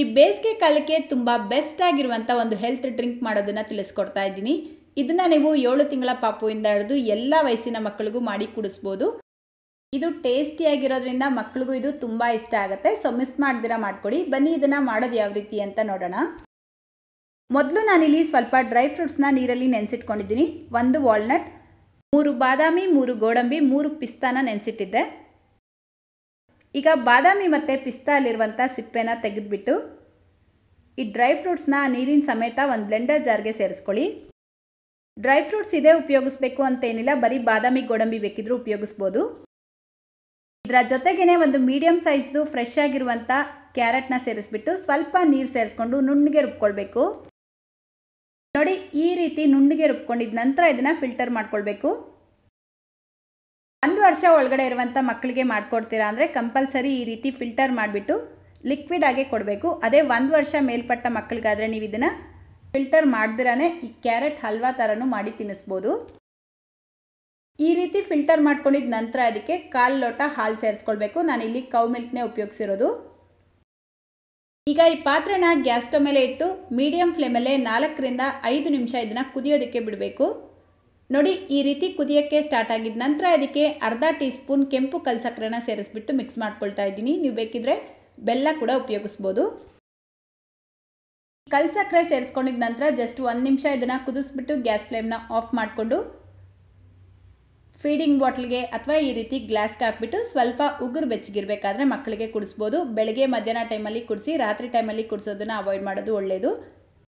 ಈ ಬೇಸಿಗೆ ಕಾಲಕ್ಕೆ ತುಂಬ ಬೆಸ್ಟ್ ಆಗಿರುವಂಥ ಒಂದು ಹೆಲ್ತ್ ಡ್ರಿಂಕ್ ಮಾಡೋದನ್ನು ತಿಳಿಸ್ಕೊಡ್ತಾ ಇದ್ದೀನಿ ಇದನ್ನು ನೀವು ಏಳು ತಿಂಗಳ ಪಾಪುವಿಂದ ಹಿಡಿದು ಎಲ್ಲ ವಯಸ್ಸಿನ ಮಕ್ಕಳಿಗೂ ಮಾಡಿ ಕುಡಿಸ್ಬೋದು ಇದು ಟೇಸ್ಟಿಯಾಗಿರೋದ್ರಿಂದ ಮಕ್ಕಳಿಗೂ ಇದು ತುಂಬ ಇಷ್ಟ ಆಗುತ್ತೆ ಸೊ ಮಿಸ್ ಮಾಡ್ದಿರ ಮಾಡಿಕೊಡಿ ಬನ್ನಿ ಇದನ್ನು ಮಾಡೋದು ಯಾವ ರೀತಿ ಅಂತ ನೋಡೋಣ ಮೊದಲು ನಾನಿಲ್ಲಿ ಸ್ವಲ್ಪ ಡ್ರೈ ಫ್ರೂಟ್ಸ್ನ ನೀರಲ್ಲಿ ನೆನೆಸಿಟ್ಕೊಂಡಿದ್ದೀನಿ ಒಂದು ವಾಲ್ನಟ್ ಮೂರು ಬಾದಾಮಿ ಮೂರು ಗೋಡಂಬಿ ಮೂರು ಪಿಸ್ತಾನ ನೆನೆಸಿಟ್ಟಿದ್ದೆ ಈಗ ಬಾದಾಮಿ ಮತ್ತು ಪಿಸ್ತಾ ಅಲ್ಲಿರುವಂಥ ಸಿಪ್ಪೆನ ತೆಗೆದುಬಿಟ್ಟು ಈ ಡ್ರೈ ಫ್ರೂಟ್ಸ್ನ ನೀರಿನ ಸಮೇತ ಒಂದು ಬ್ಲೆಂಡರ್ ಜಾರ್ಗೆ ಸೇರಿಸ್ಕೊಳ್ಳಿ ಡ್ರೈ ಫ್ರೂಟ್ಸ್ ಇದೇ ಉಪಯೋಗಿಸ್ಬೇಕು ಅಂತೇನಿಲ್ಲ ಬರೀ ಬಾದಾಮಿ ಗೋಡಂಬಿ ಬೇಕಿದ್ರೂ ಉಪಯೋಗಿಸ್ಬೋದು ಇದರ ಜೊತೆಗೇ ಒಂದು ಮೀಡಿಯಮ್ ಸೈಜ್ದು ಫ್ರೆಶ್ ಆಗಿರುವಂಥ ಕ್ಯಾರೆಟ್ನ ಸೇರಿಸ್ಬಿಟ್ಟು ಸ್ವಲ್ಪ ನೀರು ಸೇರಿಸ್ಕೊಂಡು ನುಣ್ಣಗೆ ರುಬ್ಕೊಳ್ಬೇಕು ನೋಡಿ ಈ ರೀತಿ ನುಣ್ಣಗೆ ರುಬ್ಕೊಂಡಿದ ನಂತರ ಇದನ್ನು ಫಿಲ್ಟರ್ ಮಾಡ್ಕೊಳ್ಬೇಕು ವರ್ಷ ಒಳಗಡೆ ಇರುವಂಥ ಮಕ್ಕಳಿಗೆ ಮಾಡಿಕೊಡ್ತೀರಾ ಅಂದರೆ ಕಂಪಲ್ಸರಿ ಈ ರೀತಿ ಫಿಲ್ಟರ್ ಮಾಡಿಬಿಟ್ಟು ಲಿಕ್ವಿಡ್ ಆಗೇ ಕೊಡಬೇಕು ಅದೇ ಒಂದು ವರ್ಷ ಮೇಲ್ಪಟ್ಟ ಮಕ್ಕಳಿಗಾದರೆ ನೀವು ಇದನ್ನು ಫಿಲ್ಟರ್ ಮಾಡ್ದಿರಾನೇ ಈ ಕ್ಯಾರೆಟ್ ಹಲ್ವಾ ಥರನೂ ಮಾಡಿ ತಿನ್ನಿಸ್ಬೋದು ಈ ರೀತಿ ಫಿಲ್ಟರ್ ಮಾಡ್ಕೊಂಡಿದ ನಂತರ ಅದಕ್ಕೆ ಕಾಲು ಲೋಟ ಹಾಲು ಸೇರಿಸ್ಕೊಳ್ಬೇಕು ನಾನು ಇಲ್ಲಿ ಕೌ ಮಿಲ್ಕ್ನೇ ಉಪಯೋಗಿಸಿರೋದು ಈಗ ಈ ಪಾತ್ರೆನ ಗ್ಯಾಸ್ ಸ್ಟವ್ ಮೇಲೆ ಇಟ್ಟು ಮೀಡಿಯಂ ಫ್ಲೇಮಲ್ಲೇ ನಾಲ್ಕರಿಂದ ಐದು ನಿಮಿಷ ಇದನ್ನು ಕುದಿಯೋದಕ್ಕೆ ಬಿಡಬೇಕು ನೋಡಿ ಈ ರೀತಿ ಕುದಿಯೋಕ್ಕೆ ಸ್ಟಾರ್ಟ್ ಆಗಿದ ನಂತರ ಅದಕ್ಕೆ ಅರ್ಧ ಟೀ ಸ್ಪೂನ್ ಕೆಂಪು ಸಕ್ಕರೆನ ಸೇರಿಸ್ಬಿಟ್ಟು ಮಿಕ್ಸ್ ಮಾಡ್ಕೊಳ್ತಾ ಇದ್ದೀನಿ ನೀವು ಬೇಕಿದ್ರೆ ಬೆಲ್ಲ ಕೂಡ ಉಪಯೋಗಿಸ್ಬೋದು ಸಕ್ಕರೆ ಸೇರಿಸ್ಕೊಂಡಿದ್ದ ನಂತರ ಜಸ್ಟ್ ಒಂದು ನಿಮಿಷ ಇದನ್ನು ಕುದಿಸ್ಬಿಟ್ಟು ಗ್ಯಾಸ್ ಫ್ಲೇಮ್ನ ಆಫ್ ಮಾಡಿಕೊಂಡು ಫೀಡಿಂಗ್ ಬಾಟ್ಲಿಗೆ ಅಥವಾ ಈ ರೀತಿ ಗ್ಲಾಸ್ಗೆ ಹಾಕ್ಬಿಟ್ಟು ಸ್ವಲ್ಪ ಉಗುರು ಬೆಚ್ಚಗಿರಬೇಕಾದ್ರೆ ಮಕ್ಕಳಿಗೆ ಕುಡಿಸ್ಬೋದು ಬೆಳಗ್ಗೆ ಮಧ್ಯಾಹ್ನ ಟೈಮಲ್ಲಿ ಕುಡಿಸಿ ರಾತ್ರಿ ಟೈಮಲ್ಲಿ ಕುಡಿಸೋದನ್ನು ಅವಾಯ್ಡ್ ಮಾಡೋದು ಒಳ್ಳೆಯದು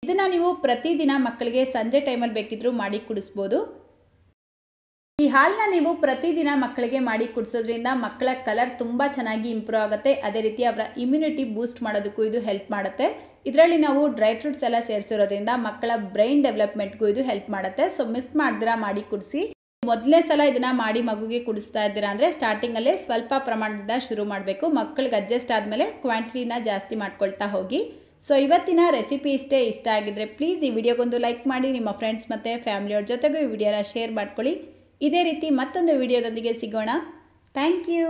ಇದನ್ನು ನೀವು ಪ್ರತಿದಿನ ಮಕ್ಕಳಿಗೆ ಸಂಜೆ ಟೈಮಲ್ಲಿ ಬೇಕಿದ್ದರೂ ಮಾಡಿ ಕುಡಿಸ್ಬೋದು ಈ ಹಾಲನ್ನ ನೀವು ಪ್ರತಿದಿನ ಮಕ್ಕಳಿಗೆ ಮಾಡಿ ಕುಡಿಸೋದ್ರಿಂದ ಮಕ್ಕಳ ಕಲರ್ ತುಂಬ ಚೆನ್ನಾಗಿ ಇಂಪ್ರೂವ್ ಆಗುತ್ತೆ ಅದೇ ರೀತಿ ಅವರ ಇಮ್ಯುನಿಟಿ ಬೂಸ್ಟ್ ಮಾಡೋದಕ್ಕೂ ಇದು ಹೆಲ್ಪ್ ಮಾಡುತ್ತೆ ಇದರಲ್ಲಿ ನಾವು ಡ್ರೈ ಫ್ರೂಟ್ಸ್ ಎಲ್ಲ ಸೇರಿಸಿರೋದ್ರಿಂದ ಮಕ್ಕಳ ಬ್ರೈನ್ ಡೆವಲಪ್ಮೆಂಟ್ಗೂ ಇದು ಹೆಲ್ಪ್ ಮಾಡುತ್ತೆ ಸೊ ಮಿಸ್ ಮಾಡಿದ್ರೆ ಮಾಡಿ ಕುಡಿಸಿ ಮೊದಲನೇ ಸಲ ಇದನ್ನ ಮಾಡಿ ಮಗುಗೆ ಕುಡಿಸ್ತಾ ಇದ್ದೀರಾ ಅಂದರೆ ಸ್ಟಾರ್ಟಿಂಗಲ್ಲೇ ಸ್ವಲ್ಪ ಪ್ರಮಾಣದಿಂದ ಶುರು ಮಾಡಬೇಕು ಮಕ್ಕಳಿಗೆ ಅಡ್ಜಸ್ಟ್ ಆದಮೇಲೆ ಕ್ವಾಂಟಿಟಿನ ಜಾಸ್ತಿ ಮಾಡ್ಕೊಳ್ತಾ ಹೋಗಿ ಸೊ ಇವತ್ತಿನ ರೆಸಿಪಿ ಇಷ್ಟೇ ಇಷ್ಟ ಆಗಿದ್ರೆ ಪ್ಲೀಸ್ ಈ ವಿಡಿಯೋಗೊಂದು ಲೈಕ್ ಮಾಡಿ ನಿಮ್ಮ ಫ್ರೆಂಡ್ಸ್ ಮತ್ತು ಫ್ಯಾಮಿಲಿಯವ್ರ ಜೊತೆಗೂ ಈ ವಿಡಿಯೋನ ಶೇರ್ ಮಾಡ್ಕೊಳ್ಳಿ ಇದೇ ರೀತಿ ಮತ್ತೊಂದು ವಿಡಿಯೋದೊಂದಿಗೆ ಸಿಗೋಣ ಥ್ಯಾಂಕ್ ಯು